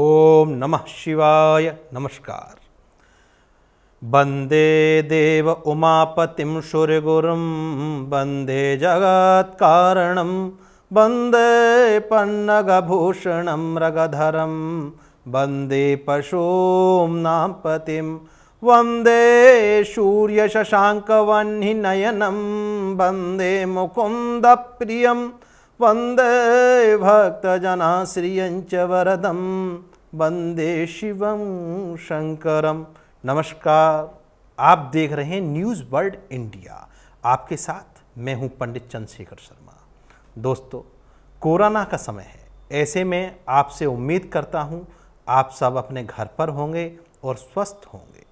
ओम नमः शिवाय नमस्कार वंदे देव उमापतिम सूर्यगुरुम वंदे जगत्कारणम वंदे पन्नगभूषणम रगधरम वंदे पशूं नाम्पतिं वन्दे वंदे मुकुंद मुकुन्दप्रियं वंदे भक्त जनाश्रिय वरदम वंदे शिवं शंकरम नमस्कार आप देख रहे हैं न्यूज़ वर्ल्ड इंडिया आपके साथ मैं हूं पंडित चंद्रशेखर शर्मा दोस्तों कोरोना का समय है ऐसे में आपसे उम्मीद करता हूं आप सब अपने घर पर होंगे और स्वस्थ होंगे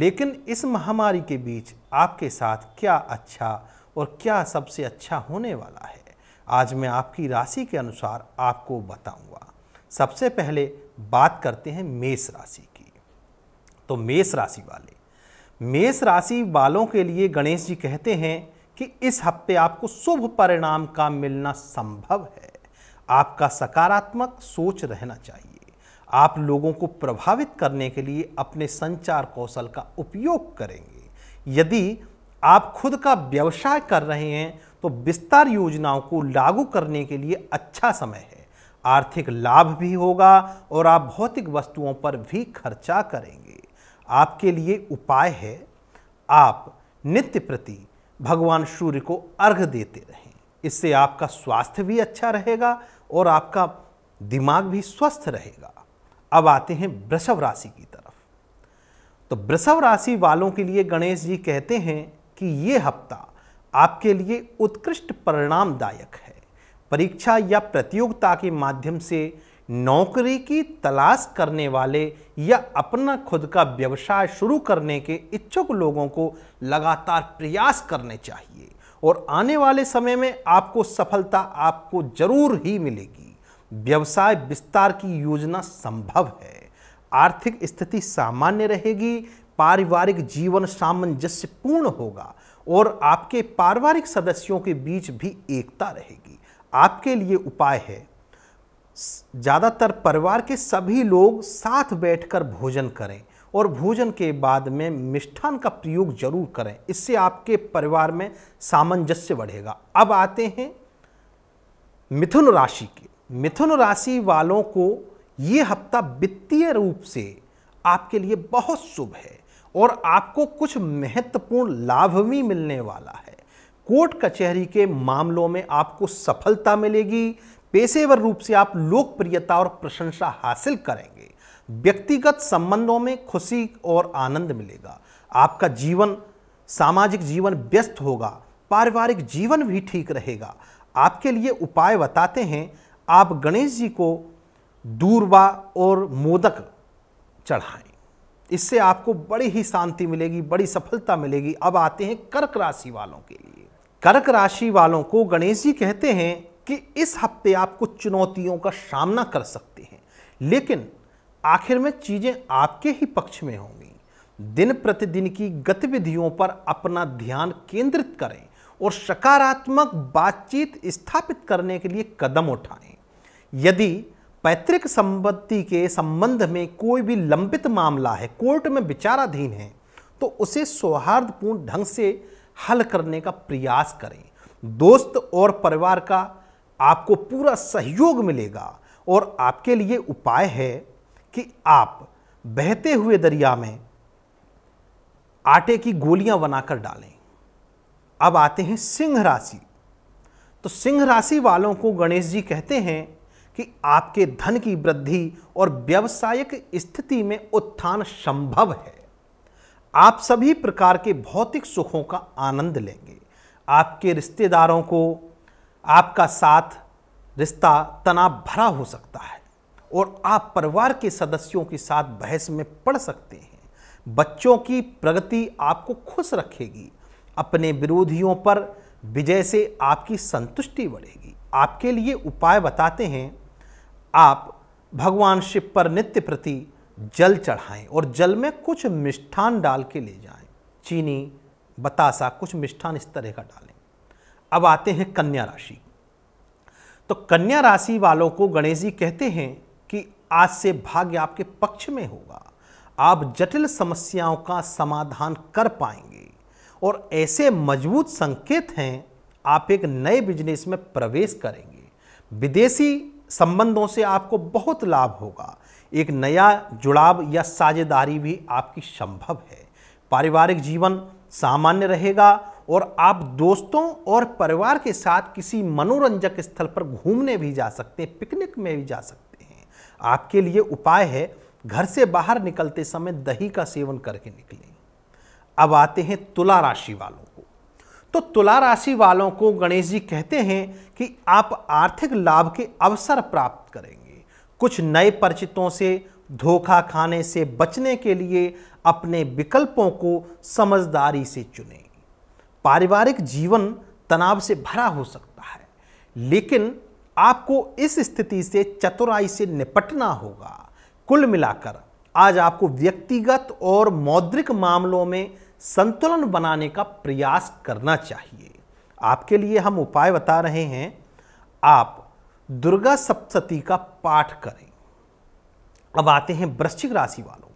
लेकिन इस महामारी के बीच आपके साथ क्या अच्छा और क्या सबसे अच्छा होने वाला है आज मैं आपकी राशि के अनुसार आपको बताऊंगा सबसे पहले बात करते हैं मेष राशि की तो मेष राशि वाले मेष राशि वालों के लिए गणेश जी कहते हैं कि इस हफ्ते आपको शुभ परिणाम का मिलना संभव है आपका सकारात्मक सोच रहना चाहिए आप लोगों को प्रभावित करने के लिए अपने संचार कौशल का उपयोग करेंगे यदि आप खुद का व्यवसाय कर रहे हैं तो विस्तार योजनाओं को लागू करने के लिए अच्छा समय है आर्थिक लाभ भी होगा और आप भौतिक वस्तुओं पर भी खर्चा करेंगे आपके लिए उपाय है आप नित्य प्रति भगवान सूर्य को अर्घ देते रहें इससे आपका स्वास्थ्य भी अच्छा रहेगा और आपका दिमाग भी स्वस्थ रहेगा अब आते हैं वृषभ राशि की तरफ तो वृषभ राशि वालों के लिए गणेश जी कहते हैं कि ये हफ्ता आपके लिए उत्कृष्ट परिणामदायक है परीक्षा या प्रतियोगिता के माध्यम से नौकरी की तलाश करने वाले या अपना खुद का व्यवसाय शुरू करने के इच्छुक लोगों को लगातार प्रयास करने चाहिए और आने वाले समय में आपको सफलता आपको जरूर ही मिलेगी व्यवसाय विस्तार की योजना संभव है आर्थिक स्थिति सामान्य रहेगी पारिवारिक जीवन सामंजस्यपूर्ण होगा और आपके पारिवारिक सदस्यों के बीच भी एकता रहेगी आपके लिए उपाय है ज़्यादातर परिवार के सभी लोग साथ बैठकर भोजन करें और भोजन के बाद में मिष्ठान का प्रयोग जरूर करें इससे आपके परिवार में सामंजस्य बढ़ेगा अब आते हैं मिथुन राशि के मिथुन राशि वालों को ये हफ्ता वित्तीय रूप से आपके लिए बहुत शुभ है और आपको कुछ महत्वपूर्ण लाभ भी मिलने वाला है कोर्ट कचहरी के मामलों में आपको सफलता मिलेगी पेशेवर रूप से आप लोकप्रियता और प्रशंसा हासिल करेंगे व्यक्तिगत संबंधों में खुशी और आनंद मिलेगा आपका जीवन सामाजिक जीवन व्यस्त होगा पारिवारिक जीवन भी ठीक रहेगा आपके लिए उपाय बताते हैं आप गणेश जी को दूरबा और मोदक चढ़ाएं इससे आपको बड़ी ही शांति मिलेगी बड़ी सफलता मिलेगी अब आते हैं कर्क राशि वालों के लिए कर्क राशि वालों को गणेश जी कहते हैं कि इस हफ्ते आप कुछ चुनौतियों का सामना कर सकते हैं लेकिन आखिर में चीज़ें आपके ही पक्ष में होंगी दिन प्रतिदिन की गतिविधियों पर अपना ध्यान केंद्रित करें और सकारात्मक बातचीत स्थापित करने के लिए कदम उठाएं यदि पैतृक संपत्ति के संबंध में कोई भी लंबित मामला है कोर्ट में विचाराधीन है तो उसे सौहार्दपूर्ण ढंग से हल करने का प्रयास करें दोस्त और परिवार का आपको पूरा सहयोग मिलेगा और आपके लिए उपाय है कि आप बहते हुए दरिया में आटे की गोलियां बनाकर डालें अब आते हैं सिंह राशि तो सिंह राशि वालों को गणेश जी कहते हैं कि आपके धन की वृद्धि और व्यावसायिक स्थिति में उत्थान संभव है आप सभी प्रकार के भौतिक सुखों का आनंद लेंगे आपके रिश्तेदारों को आपका साथ रिश्ता तनाव भरा हो सकता है और आप परिवार के सदस्यों के साथ बहस में पड़ सकते हैं बच्चों की प्रगति आपको खुश रखेगी अपने विरोधियों पर विजय से आपकी संतुष्टि बढ़ेगी आपके लिए उपाय बताते हैं आप भगवान शिव पर नित्य प्रति जल चढ़ाएं और जल में कुछ मिष्ठान डाल के ले जाएं चीनी बतासा कुछ मिष्ठान इस तरह का डालें अब आते हैं कन्या राशि तो कन्या राशि वालों को गणेश जी कहते हैं कि आज से भाग्य आपके पक्ष में होगा आप जटिल समस्याओं का समाधान कर पाएंगे और ऐसे मजबूत संकेत हैं आप एक नए बिजनेस में प्रवेश करेंगे विदेशी संबंधों से आपको बहुत लाभ होगा एक नया जुड़ाव या साझेदारी भी आपकी संभव है पारिवारिक जीवन सामान्य रहेगा और आप दोस्तों और परिवार के साथ किसी मनोरंजक स्थल पर घूमने भी जा सकते हैं पिकनिक में भी जा सकते हैं आपके लिए उपाय है घर से बाहर निकलते समय दही का सेवन करके निकलें अब आते हैं तुला राशि वालों तो तुला राशि वालों को गणेश जी कहते हैं कि आप आर्थिक लाभ के अवसर प्राप्त करेंगे कुछ नए परिचितों से धोखा खाने से बचने के लिए अपने विकल्पों को समझदारी से चुनें पारिवारिक जीवन तनाव से भरा हो सकता है लेकिन आपको इस स्थिति से चतुराई से निपटना होगा कुल मिलाकर आज आपको व्यक्तिगत और मौद्रिक मामलों में संतुलन बनाने का प्रयास करना चाहिए आपके लिए हम उपाय बता रहे हैं आप दुर्गा सप्तती का पाठ करें अब आते हैं वृश्चिक राशि वालों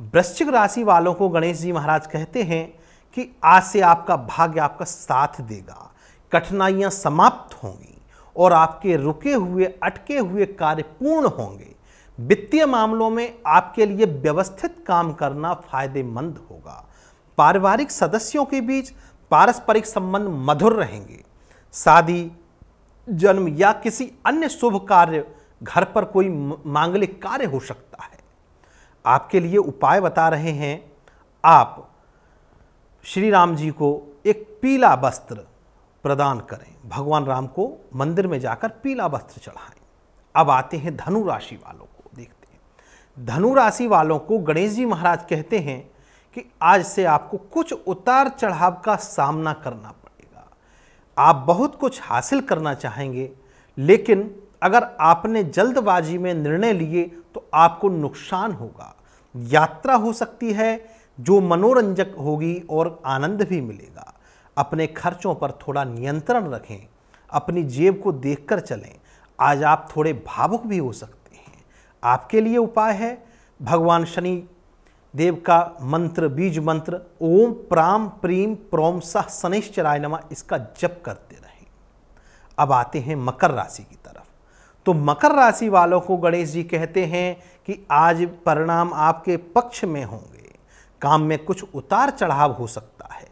को वृश्चिक राशि वालों को गणेश जी महाराज कहते हैं कि आज से आपका भाग्य आपका साथ देगा कठिनाइयां समाप्त होंगी और आपके रुके हुए अटके हुए कार्य पूर्ण होंगे वित्तीय मामलों में आपके लिए व्यवस्थित काम करना फायदेमंद होगा पारिवारिक सदस्यों के बीच पारस्परिक संबंध मधुर रहेंगे शादी जन्म या किसी अन्य शुभ कार्य घर पर कोई मांगलिक कार्य हो सकता है आपके लिए उपाय बता रहे हैं आप श्री राम जी को एक पीला वस्त्र प्रदान करें भगवान राम को मंदिर में जाकर पीला वस्त्र चढ़ाएं अब आते हैं धनु राशि वालों को देखते हैं धनु राशि वालों को गणेश जी महाराज कहते हैं कि आज से आपको कुछ उतार चढ़ाव का सामना करना पड़ेगा आप बहुत कुछ हासिल करना चाहेंगे लेकिन अगर आपने जल्दबाजी में निर्णय लिए तो आपको नुकसान होगा यात्रा हो सकती है जो मनोरंजक होगी और आनंद भी मिलेगा अपने खर्चों पर थोड़ा नियंत्रण रखें अपनी जेब को देखकर चलें आज आप थोड़े भावुक भी हो सकते हैं आपके लिए उपाय है भगवान शनि देव का मंत्र बीज मंत्र ओम प्राम प्रीम प्रोम सह शनिश्चराय नमा इसका जप करते रहें अब आते हैं मकर राशि की तरफ तो मकर राशि वालों को गणेश जी कहते हैं कि आज परिणाम आपके पक्ष में होंगे काम में कुछ उतार चढ़ाव हो सकता है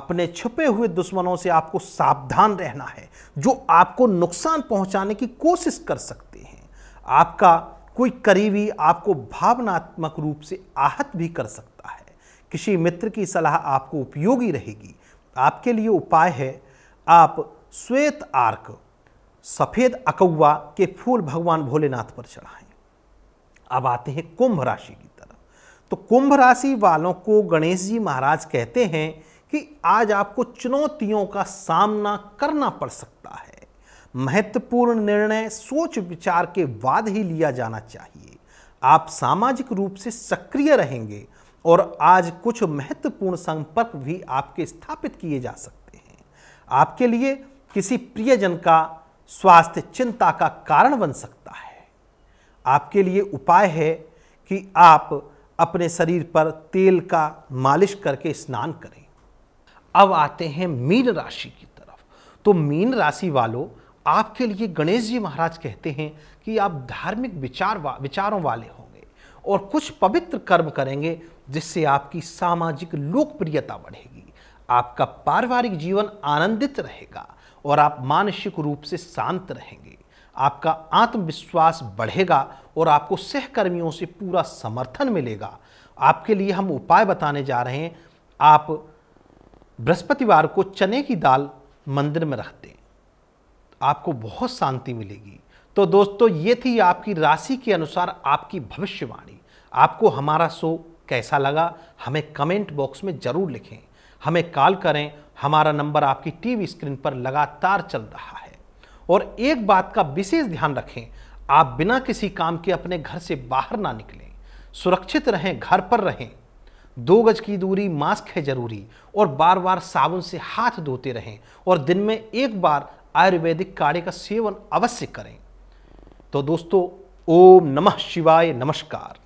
अपने छुपे हुए दुश्मनों से आपको सावधान रहना है जो आपको नुकसान पहुंचाने की कोशिश कर सकते हैं आपका कोई करीबी आपको भावनात्मक रूप से आहत भी कर सकता है किसी मित्र की सलाह आपको उपयोगी रहेगी आपके लिए उपाय है आप श्वेत आर्क सफ़ेद अकौवा के फूल भगवान भोलेनाथ पर चढ़ाएं अब आते हैं कुंभ राशि की तरफ तो कुंभ राशि वालों को गणेश जी महाराज कहते हैं कि आज आपको चुनौतियों का सामना करना पड़ सकता है महत्वपूर्ण निर्णय सोच विचार के बाद ही लिया जाना चाहिए आप सामाजिक रूप से सक्रिय रहेंगे और आज कुछ महत्वपूर्ण संपर्क भी आपके स्थापित किए जा सकते हैं आपके लिए किसी प्रियजन का स्वास्थ्य चिंता का कारण बन सकता है आपके लिए उपाय है कि आप अपने शरीर पर तेल का मालिश करके स्नान करें अब आते हैं मीन राशि की तरफ तो मीन राशि वालों आपके लिए गणेश जी महाराज कहते हैं कि आप धार्मिक विचार वा, विचारों वाले होंगे और कुछ पवित्र कर्म करेंगे जिससे आपकी सामाजिक लोकप्रियता बढ़ेगी आपका पारिवारिक जीवन आनंदित रहेगा और आप मानसिक रूप से शांत रहेंगे आपका आत्मविश्वास बढ़ेगा और आपको सहकर्मियों से पूरा समर्थन मिलेगा आपके लिए हम उपाय बताने जा रहे हैं आप बृहस्पतिवार को चने की दाल मंदिर में रखते आपको बहुत शांति मिलेगी तो दोस्तों ये थी आपकी राशि के अनुसार आपकी भविष्यवाणी आपको हमारा शो कैसा लगा हमें कमेंट बॉक्स में ज़रूर लिखें हमें कॉल करें हमारा नंबर आपकी टीवी स्क्रीन पर लगातार चल रहा है और एक बात का विशेष ध्यान रखें आप बिना किसी काम के अपने घर से बाहर ना निकलें सुरक्षित रहें घर पर रहें दो गज की दूरी मास्क है जरूरी और बार बार साबुन से हाथ धोते रहें और दिन में एक बार आयुर्वेदिक काढ़े का सेवन अवश्य करें तो दोस्तों ओम नमः शिवाय नमस्कार